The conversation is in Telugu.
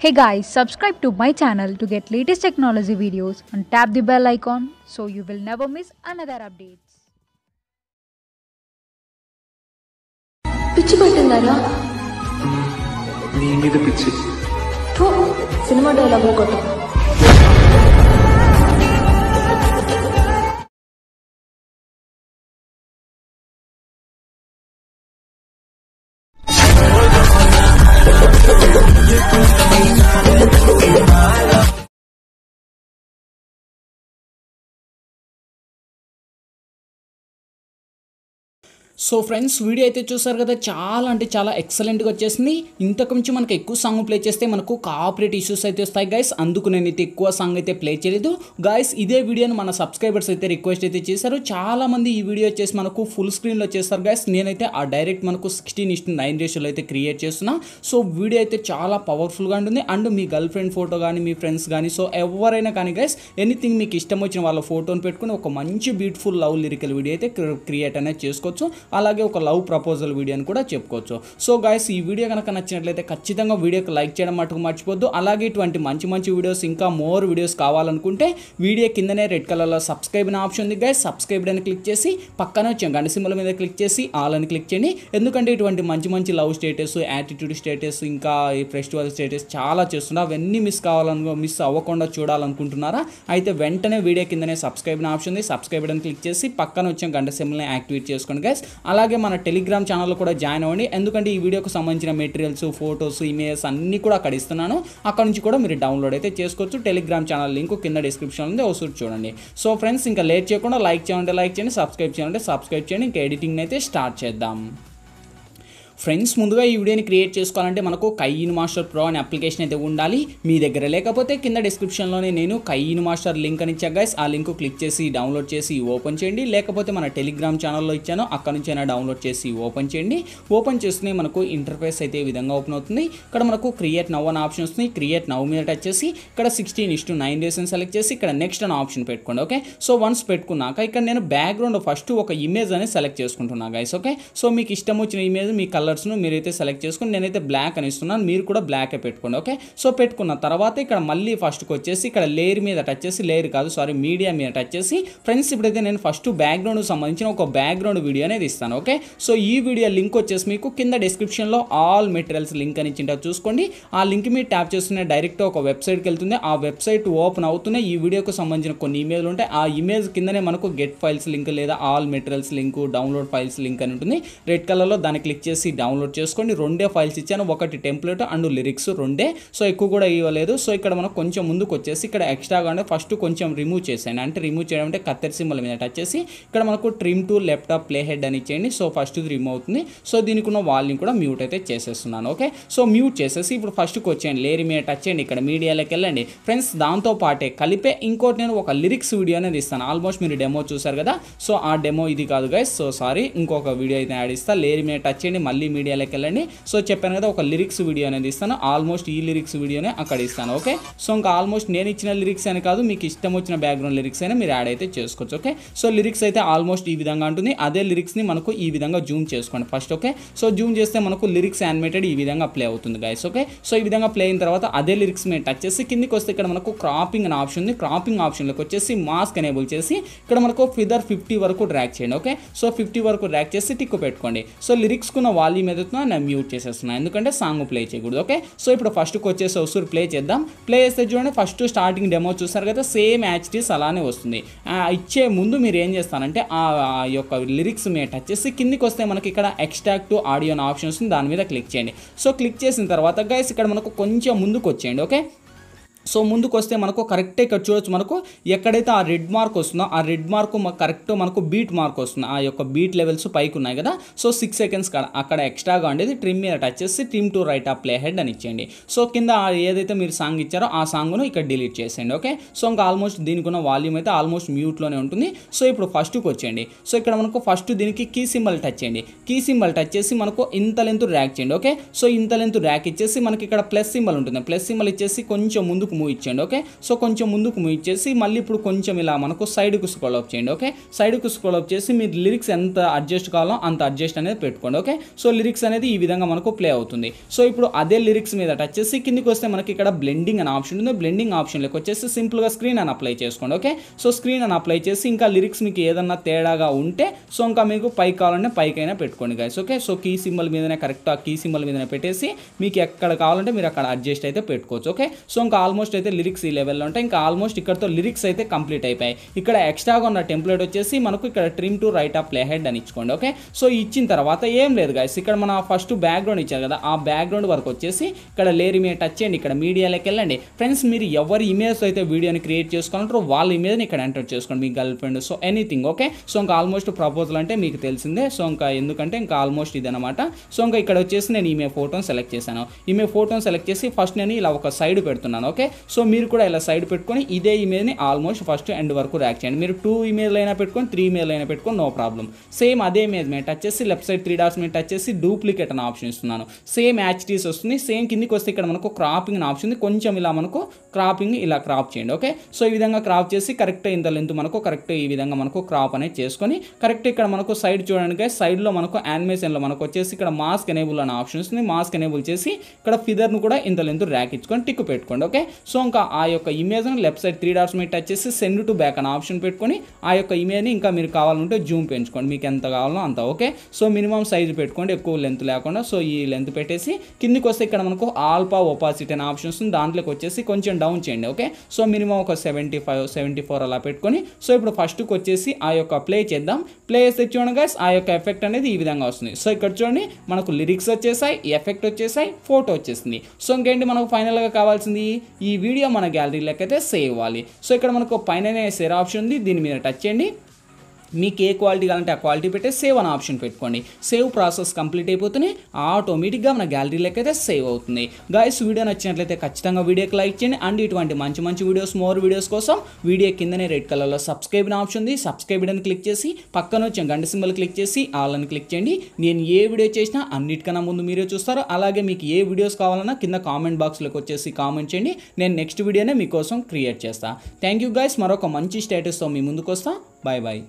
Hey guys, subscribe to my channel to get latest technology videos and tap the bell icon so you will never miss another updates. పిచ్చి పట్టిందారా నీ మీద పిచ్చి సినిమా డైలాగ్ ఒకటి సో ఫ్రెండ్స్ వీడియో అయితే చూసారు కదా చాలా అంటే చాలా ఎక్సలెంట్గా వచ్చేసింది ఇంతకు మించి మనకు ఎక్కువ సాంగ్ ప్లే చేస్తే మనకు కాపరేట్ ఇష్యూస్ అయితే వస్తాయి గైస్ అందుకు నేనైతే ఎక్కువ సాంగ్ అయితే ప్లే చేయలేదు గైస్ ఇదే వీడియోని మన సబ్స్క్రైబర్స్ అయితే రిక్వెస్ట్ అయితే చేశారు చాలామంది ఈ వీడియో వచ్చేసి మనకు ఫుల్ స్క్రీన్లో చేస్తారు గైస్ నేనైతే ఆ డైరెక్ట్ మనకు సిక్స్టీన్ ఇస్ట్ నైన్ రేషియోలో అయితే క్రియేట్ చేస్తున్నా సో వీడియో అయితే చాలా పవర్ఫుల్గా ఉంటుంది అండ్ మీ గర్ల్ ఫ్రెండ్ ఫోటో కానీ మీ ఫ్రెండ్స్ కానీ సో ఎవరైనా కానీ గైస్ ఎనీథింగ్ మీకు ఇష్టం వచ్చిన వాళ్ళ ఫోటోని పెట్టుకుని ఒక మంచి బ్యూటిఫుల్ లవ్ లిరికల్ వీడియో అయితే క్రియేట్ అనేది చేసుకోవచ్చు అలాగే ఒక లవ్ ప్రపోజల్ వీడియో అని కూడా చెప్పుకోవచ్చు సో గాయస్ ఈ వీడియో కనుక నచ్చినట్లయితే ఖచ్చితంగా వీడియోకి లైక్ చేయడం మటుకు మర్చిపోద్దు అలాగే ఇటువంటి మంచి మంచి వీడియోస్ ఇంకా మోర్ వీడియోస్ కావాలనుకుంటే వీడియో కిందనే రెడ్ కలర్లో సబ్స్క్రైబ్ అనే ఆప్షన్ ఉంది గైస్ సబ్స్క్రైబ్ అని క్లిక్ చేసి పక్కనే వచ్చాం గంట సింబల్ మీద క్లిక్ చేసి ఆల్ అని క్లిక్ చేయండి ఎందుకంటే ఇటువంటి మంచి మంచి లవ్ స్టేటస్ యాటిట్యూడ్ స్టేటస్ ఇంకా ఈ ఫెస్టివల్ స్టేటస్ చాలా చేస్తున్నా అవన్నీ మిస్ కావాలను మిస్ అవ్వకుండా చూడాలనుకుంటున్నారా అయితే వెంటనే వీడియో కిందనే సబ్స్క్రైబ్ అనే ఆప్షన్ ఉంది సబ్స్క్రైబ్ అని క్లిక్ చేసి పక్కన వచ్చాం గంట సింబల్ని యాక్టివేట్ చేసుకోండి గైస్ అలాగే మన టెలిగ్రామ్ ఛానల్ కూడా జాయిన్ అవ్వండి ఎందుకంటే ఈ వీడియోకి సంబంధించిన మెటీరియల్స్ ఫొటోస్ ఇమేజెస్ అన్నీ కూడా అక్కడ ఇస్తున్నాను అక్కడ నుంచి కూడా మీరు డౌన్లోడ్ అయితే చేసుకోవచ్చు టెలిగ్రామ్ ఛానల్ లింక్ కింద డిస్క్రిప్షన్ ఉంది ఒకసారి చూడండి సో ఫ్రెండ్స్ ఇంకా లేట్ చేయకుండా లైక్ చేయండి లైక్ చేయండి సబ్స్క్రైబ్ చేయండి సబ్స్క్రైబ్ చేయండి ఇంకా ఎడిటింగ్ అయితే స్టార్ట్ చేద్దాం ఫ్రెండ్స్ ముందుగా ఈ వీడియోని క్రియేట్ చేసుకోవాలంటే మనకు కయ్యిన్ మాస్టర్ ప్రో అనే అప్లికేషన్ అయితే ఉండాలి మీ దగ్గర లేకపోతే కింద డిస్క్రిప్షన్లోనే నేను కయ్యిన్ మాస్టర్ లింక్ అని ఇచ్చా గైస్ ఆ లింక్ క్లిక్ చేసి డౌన్లోడ్ చేసి ఓపెన్ చేయండి లేకపోతే మన టెలిగ్రామ్ ఛానల్లో ఇచ్చాను అక్కడ నుంచైనా డౌన్లోడ్ చేసి ఓపెన్ చేయండి ఓపెన్ చేస్తూనే మనకు ఇంటర్ఫేస్ అయితే ఈ విధంగా ఓపెన్ అవుతుంది ఇక్కడ మనకు క్రియేట్ నవ్ అని ఆప్షన్ వస్తుంది క్రియేట్ నవ్ మీద టచ్ చేసి ఇక్కడ sixteen is to nine days అని సెలెక్ట్ చేసి ఇక్కడ నెక్స్ట్ అని ఆప్షన్ పెట్టుకోండి ఓకే సో వన్స్ పెట్టుకున్నాక ఇక్కడ నేను బ్యాక్గ్రౌండ్ ఫస్ట్ ఒక ఇమేజ్ అనేది సెలెక్ట్ చేసుకుంటున్నా గైస్ ఓకే సో మీకు ఇష్టం వచ్చిన ఇమేజ్ మీ కలర్ కలర్స్ను మీరైతే సెలెక్ట్ చేసుకుని నేనైతే బ్లాక్ అని ఇస్తున్నాను మీరు కూడా బ్లాకే పెట్టుకోండి ఓకే సో పెట్టుకున్న తర్వాత ఇక్కడ మళ్ళీ ఫస్ట్కి వచ్చేసి ఇక్కడ లేయర్ మీద టచ్ చేసి లేయర్ కాదు సారీ మీడియా మీద టచ్ చేసి ఫ్రెండ్స్ ఇప్పుడైతే నేను ఫస్ట్ బ్యాక్గ్రౌండ్ సంబంధించిన ఒక బ్యాక్గ్రౌండ్ వీడియో అనేది ఇస్తాను ఓకే సో ఈ వీడియో లింక్ వచ్చేసి మీకు కింద డిస్క్రిప్షన్లో ఆల్ మెటీరియల్స్ లింక్ అని ఇచ్చిన చూసుకోండి ఆ లింక్ మీరు ట్యాప్ చేస్తున్న డైరెక్ట్ ఒక వెబ్సైట్కి వెళ్తుంది ఆ వెబ్సైట్ ఓపెన్ అవుతూనే ఈ వీడియోకు సంబంధించిన కొన్ని ఇమేజ్ ఉంటాయి ఆ ఇమేజ్ కిందనే మనకు గెట్ ఫైల్స్ లింక్ లేదా all materials link download files link అని ఉంటుంది రెడ్ కలర్లో దాన్ని క్లిక్ చేసి డౌన్లోడ్ చేసుకోండి రెండే ఫైల్స్ ఇచ్చాను ఒకటి టెంప్లెట్ అండ్ లిరిక్స్ రెండే సో ఎక్కువ కూడా ఇవ్వలేదు సో ఇక్కడ మనం కొంచెం ముందుకు వచ్చేసి ఇక్కడ ఎక్స్ట్రాగా ఉండే ఫస్ట్ కొంచెం రిమూవ్ చేశాను అంటే రిమూవ్ చేయడం అంటే కత్తెర సింబల్ మీద టచ్ చేసి ఇక్కడ మనకు trim to left of play head అని ఇచ్చేయండి సో ఫస్ట్ రిమూవ్ అవుతుంది సో దీనికి ఉన్న వాల్యూమ్ కూడా మ్యూట్ అయితే చేసేస్తున్నాను ఓకే సో మ్యూట్ చేసేసి ఇప్పుడు ఫస్ట్కి వచ్చేయండి లేరి మీద టచ్ చేయండి ఇక్కడ మీడియాలోకి వెళ్ళండి ఫ్రెండ్స్ దాంతో పాటే కలిపే ఇంకోటి నేను ఒక లిరిక్స్ వీడియో అనేది ఇస్తాను ఆల్మోస్ట్ మీరు డెమో చూసారు కదా సో ఆ డెమో ఇది కాదు గైస్ సో సారీ ఇంకొక వీడియో అయితే యాడ్ ఇస్తా లేరి మీద టచ్ చేయండి మళ్ళీ జీ మీడియాలోకి వెళ్ళండి సో చెప్పాను కదా ఒక లిరిక్స్ వీడియో అనేది ఇస్తాను ఆల్మోస్ట్ ఈ లిరిక్స్ వీడియోనే అక్కడ ఇస్తాను ఓకే సో ఇంకా ఆల్మోస్ట్ నేను ఇచ్చిన లిరిక్స్ అని కాదు మీకు ఇష్టం వచ్చిన బ్యాక్గ్రౌండ్ లిరిక్స్ అయినా మీరు యాడ్ అయితే చేసుకోవచ్చు ఓకే సో లిరిక్స్ అయితే ఆల్మోస్ట్ ఈ విధంగా ఉంటుంది అదే లిరిక్స్ని మనకు ఈ విధంగా జూమ్ చేసుకోండి ఫస్ట్ ఓకే సో జూమ్ చేస్తే మనకు లిరిక్స్ యానిమేటెడ్ ఈ విధంగా ప్లే అవుతుంది గైస్ ఓకే సో ఈ విధంగా ప్లే అయిన తర్వాత అదే లిరిక్స్ మేము టచ్ చేసి కిందికి వస్తే ఇక్కడ మనకు క్రాపింగ్ అనే ఆప్షన్ ఉంది క్రాపింగ్ ఆప్షన్లకు వచ్చేసి మాస్క్ ఎనేబుల్ చేసి ఇక్కడ మనకు ఫిదర్ ఫిఫ్టీ వరకు డ్రాక్ చేయండి ఓకే సో ఫిఫ్టీ వరకు డ్రాక్ చేసి టిక్కు పెట్టుకోండి సో లిరిక్స్కున్న వాల్యూ అది మెదుతున్నా నేను మ్యూట్ చేసేస్తున్నాను ఎందుకంటే సాంగ్ ప్లే చేయకూడదు ఓకే సో ఇప్పుడు ఫస్ట్కి వచ్చేసి వస్తురు ప్లే చేద్దాం ప్లే చేస్తే చూడండి ఫస్ట్ స్టార్టింగ్ డెమో చూస్తారు కదా సేమ్ యాక్టిస్ అలానే వస్తుంది ఇచ్చే ముందు మీరు ఏం చేస్తారంటే ఆ యొక్క లిరిక్స్ మీద టచ్ చేసి కిందికి వస్తే మనకి ఇక్కడ ఎక్స్ట్రాక్ట్ ఆడియో ఆప్షన్ వస్తుంది దాని మీద క్లిక్ చేయండి సో క్లిక్ చేసిన తర్వాత గైస్ ఇక్కడ మనకు కొంచెం ముందుకు వచ్చేయండి ఓకే సో ముందుకు వస్తే మనకు కరెక్టే ఇక్కడ చూడొచ్చు మనకు ఎక్కడైతే ఆ రెడ్ మార్క్ వస్తుందో ఆ రెడ్ మార్క్ కరెక్ట్ మనకు బీట్ మార్క్ వస్తుంది ఆ యొక్క బీట్ లెవెల్స్ పైకి ఉన్నాయి కదా సో సిక్స్ సెకండ్స్ అక్కడ ఎక్స్ట్రాగా ఉండేది ట్రిమ్ మీద టచ్ చేసి ట్రిమ్ టు రైట్ ఆ ప్లే హెడ్ అని ఇచ్చేయండి సో కింద ఏదైతే మీరు సాంగ్ ఇచ్చారో ఆ సాంగ్ను ఇక్కడ డిలీట్ చేసేయండి ఓకే సో ఇంకా ఆల్మోస్ట్ దీనికున్న వాల్యూమ్ అయితే ఆల్మోస్ట్ మ్యూట్లోనే ఉంటుంది సో ఇప్పుడు ఫస్ట్కి వచ్చేయండి సో ఇక్కడ మనకు ఫస్ట్ దీనికి కీ సింబల్ టచ్ చేయండి కీ సింబల్ టచ్ చేసి మనకు ఇంత లెంత్ ర్యాక్ చేయండి ఓకే సో ఇంత లెంత్ ర్యాక్ ఇచ్చేసి మనకి ఇక్కడ ప్లస్ సింబల్ ఉంటుంది ప్లస్ సింబల్ ఇచ్చేసి కొంచెం ముందుకు మూవ్ ఇచ్చేయండి ఓకే సో కొంచెం ముందుకు మూవ్ ఇచ్చేసి మళ్ళీ ఇప్పుడు కొంచెం ఇలా మనకు సైడ్కు స్క్రోల్ అప్ చేయండి ఓకే సైడ్కు స్క్రోల్ అప్ చేసి మీరు లిరిక్స్ ఎంత అడ్జస్ట్ కావాలో అంత అడ్జస్ట్ అనేది పెట్టుకోండి ఓకే సో లిరిక్స్ అనేది ఈ విధంగా మనకు ప్లే అవుతుంది సో ఇప్పుడు అదే లిరిక్స్ మీద టచ్ చేసి కిందికి వస్తే మనకి ఇక్కడ బ్లెండింగ్ అనే ఆప్షన్ ఉంది బ్లెండింగ్ ఆప్షన్లోకి వచ్చేసి సింపుల్గా స్క్రీన్ అని అప్లై చేసుకోండి ఓకే సో స్క్రీన్ అని అప్లై చేసి ఇంకా లిరిక్స్ మీకు ఏదన్నా తేడాగా ఉంటే సో ఇంకా మీకు పైకి కావాలంటే పైకైనా పెట్టుకోండి guys okay so key symbol మీదనే కరెక్ట్ ఆ కీ సింబల్ మీదనే పెట్టేసి మీకు ఎక్కడ కావాలంటే మీరు అక్కడ అడ్జస్ట్ అయితే పెట్టుకోవచ్చు ఓకే సో ఇంకా ఆల్మోస్ట్ ఆల్మోస్ట్ అయితే లిరిక్స్ ఈ లెవెల్లో ఉంటాయి ఇంకా ఆల్మోస్ట్ ఇక్కడతో లిరిక్స్ అయితే కంప్లీట్ అయిపోయాయి ఇక్కడ ఎక్స్ట్రాగా ఉన్న టెంప్లెట్ వచ్చేసి మనకు ఇక్కడ trim to right of play head అని ఇచ్చుకోండి ఓకే సో ఇచ్చిన తర్వాత ఏం లేదు గాయస్ ఇక్కడ మన ఫస్ట్ బ్యాక్గ్రౌండ్ ఇచ్చారు కదా ఆ బ్యాక్గ్రౌండ్ వరకు వచ్చేసి ఇక్కడ లేరి మీద టచ్ చేయండి ఇక్కడ మీడియాలోకి వెళ్ళండి ఫ్రెండ్స్ మీరు ఎవరి ఇమేజ్ అయితే వీడియోని క్రియేట్ చేసుకోవాలంటారో వాళ్ళ ఇమేజ్ని ఇక్కడ ఎంటర్ చేసుకోండి మీ girl friend so anything okay so ఇంకా ఆల్మోస్ట్ ప్రపోజల్ అంటే మీకు తెలిసిందే సో ఇంకా ఎందుకంటే ఇంకా ఆల్మోస్ట్ ఇది అనమాట సో ఇంకా ఇక్కడ వచ్చేసి నేను ఈమె ఫోటోని సెలెక్ట్ చేశాను ఈమె ఫోటోని సెలెక్ట్ చేసి ఫస్ట్ నేను ఇలా ఒక సైడ్ పెడుతున్నాను ఓకే సో మీరు కూడా ఇలా సైడ్ పెట్టుకొని ఇదే ఇమేజ్ని ఆల్మోస్ట్ ఫస్ట్ ఎండ్ వరకు ర్యాక్ చేయండి మీరు టూ ఇమేజ్లు అయినా పెట్టుకొని త్రీ ఇమేజ్లు అయినా పెట్టుకొని నో ప్రాబ్లం సేమ్ అదే ఇమేజ్ మేము టచ్ చేసి లెఫ్ట్ సైడ్ త్రీ డాస్ మేము టచ్ చేసి డూప్లికేట్ అని ఆప్షన్ ఇస్తున్నాను సేమ్ యాక్టిటీస్ వస్తుంది సేమ్ కిందికి వస్తే ఇక్కడ మనకు క్రాపింగ్ ఆప్షన్ ఉంది కొంచెం ఇలా మనకు క్రాపింగ్ ఇలా క్రాప్ చేయండి ఓకే సో ఈ విధంగా క్రాప్ చేసి కరెక్ట్ ఇంత లెంత్ మనకు కరెక్ట్ ఈ విధంగా మనకు క్రాప్ అనేది చేసుకొని కరెక్ట్ ఇక్కడ మనకు సైడ్ చూడడానికి సైడ్లో మనకు యానిమేషన్లో మనకు వచ్చేసి ఇక్కడ మాస్క్ ఎనేబుల్ అనే ఆప్షన్ వస్తుంది మాస్క్ ఎనేబుల్ చేసి ఇక్కడ ఫిదర్ను కూడా ఇంత లెంత్ ర్యాక్ ఇచ్చుకొని టిక్ పెట్టుకోండి ఓకే సో ఇంకా ఆ యొక్క ఇమేజ్ను లెఫ్ట్ సైడ్ త్రీ డాట్స్ మీద టచ్ చేసి సెండ్ టు బ్యాక్ అని ఆప్షన్ పెట్టుకొని ఆ యొక్క ఇమేజ్ని ఇంకా మీరు కావాలంటే జూమ్ పెంచుకోండి మీకు ఎంత కావాలో అంత ఓకే సో మినిమం సైజు పెట్టుకోండి ఎక్కువ లెంత్ లేకుండా సో ఈ లెంత్ పెట్టేసి కిందికి వస్తే ఇక్కడ మనకు ఆల్పా ఒపాసిటీ అనే వస్తుంది దాంట్లోకి వచ్చేసి కొంచెం డౌన్ చేయండి ఓకే సో మినిమం ఒక సెవెంటీ ఫైవ్ సెవెంటీ ఫోర్ అలా పెట్టుకొని సో ఇప్పుడు ఫస్ట్కి వచ్చేసి ఆ యొక్క ప్లే చేద్దాం ప్లే చేస్తే చూడండి గైస్ ఆ యొక్క ఎఫెక్ట్ అనేది ఈ విధంగా వస్తుంది సో ఇక్కడ చూడండి మనకు లిరిక్స్ వచ్చేసాయి ఎఫెక్ట్ వచ్చేసాయి ఫోటో వచ్చేసింది సో ఇంకేంటి మనకు ఫైనల్గా కావాల్సింది ఈ వీడియో మన గ్యాలరీలోకి అయితే సేవ్ అవ్వాలి సో ఇక్కడ మనకు పైన సేర్ ఆప్షన్ ఉంది దీని మీద టచ్ చేయండి మీకు ఏ క్వాలిటీ కావాలంటే ఆ క్వాలిటీ పెట్టే సేవ్ అనే ఆప్షన్ పెట్టుకోండి సేవ్ ప్రాసెస్ కంప్లీట్ అయిపోతేనే ఆటోమేటిక్గా మన గ్యాలరీలోకి అయితే సేవ్ అవుతుంది గాయస్ వీడియో నచ్చినట్లయితే ఖచ్చితంగా వీడియోకి లైక్ చేయండి అండ్ ఇటువంటి మంచి మంచి వీడియోస్ మోర్ వీడియోస్ కోసం వీడియో కిందనే రెడ్ కలర్లో సబ్స్క్రైబ్ ఆప్షన్ ఉంది సబ్స్క్రైబ్ అని క్లిక్ చేసి పక్కన వచ్చిన గంట సింబల్ క్లిక్ చేసి ఆల్ క్లిక్ చేయండి నేను ఏ వీడియో చేసినా అన్నిటికన్నా ముందు మీరే చూస్తారు అలాగే మీకు ఏ వీడియోస్ కావాలన్నా కింద కామెంట్ బాక్స్లోకి వచ్చేసి కామెంట్ చేయండి నేను నెక్స్ట్ వీడియోనే మీకోసం క్రియేట్ చేస్తాను థ్యాంక్ యూ గైస్ మరొక మంచి స్టేటస్తో మీ ముందుకు వస్తాను బాయ్ బాయ్